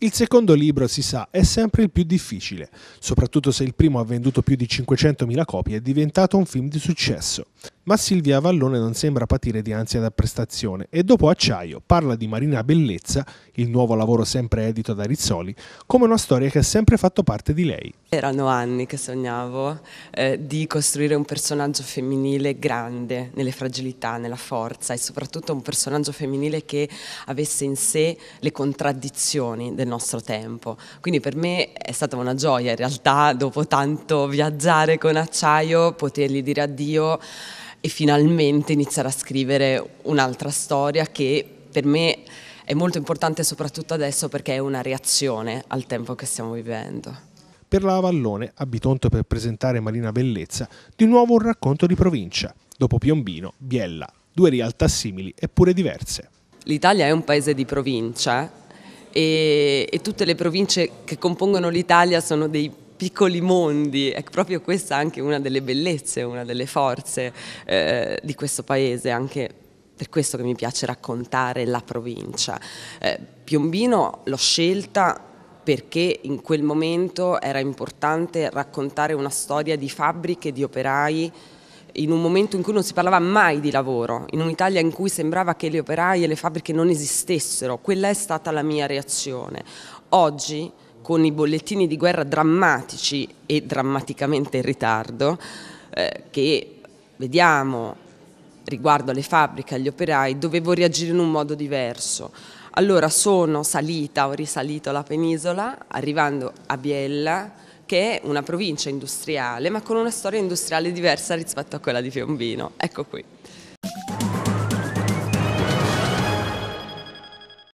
Il secondo libro, si sa, è sempre il più difficile, soprattutto se il primo ha venduto più di 500.000 copie e è diventato un film di successo ma Silvia Vallone non sembra patire di ansia da prestazione e dopo Acciaio parla di Marina Bellezza, il nuovo lavoro sempre edito da Rizzoli, come una storia che ha sempre fatto parte di lei. Erano anni che sognavo eh, di costruire un personaggio femminile grande nelle fragilità, nella forza e soprattutto un personaggio femminile che avesse in sé le contraddizioni del nostro tempo. Quindi per me è stata una gioia in realtà dopo tanto viaggiare con Acciaio potergli dire addio e finalmente iniziare a scrivere un'altra storia che per me è molto importante soprattutto adesso perché è una reazione al tempo che stiamo vivendo. Per la Vallone, a Bitonto per presentare Marina Bellezza, di nuovo un racconto di provincia, dopo Piombino, Biella, due realtà simili eppure diverse. L'Italia è un paese di provincia e, e tutte le province che compongono l'Italia sono dei piccoli mondi, è proprio questa anche una delle bellezze, una delle forze eh, di questo paese, anche per questo che mi piace raccontare la provincia. Eh, Piombino l'ho scelta perché in quel momento era importante raccontare una storia di fabbriche, di operai, in un momento in cui non si parlava mai di lavoro, in un'Italia in cui sembrava che gli operai e le fabbriche non esistessero, quella è stata la mia reazione. Oggi con i bollettini di guerra drammatici e drammaticamente in ritardo eh, che vediamo riguardo alle fabbriche, agli operai, dovevo reagire in un modo diverso. Allora sono salita, ho risalito la penisola, arrivando a Biella, che è una provincia industriale, ma con una storia industriale diversa rispetto a quella di Piombino. Ecco qui.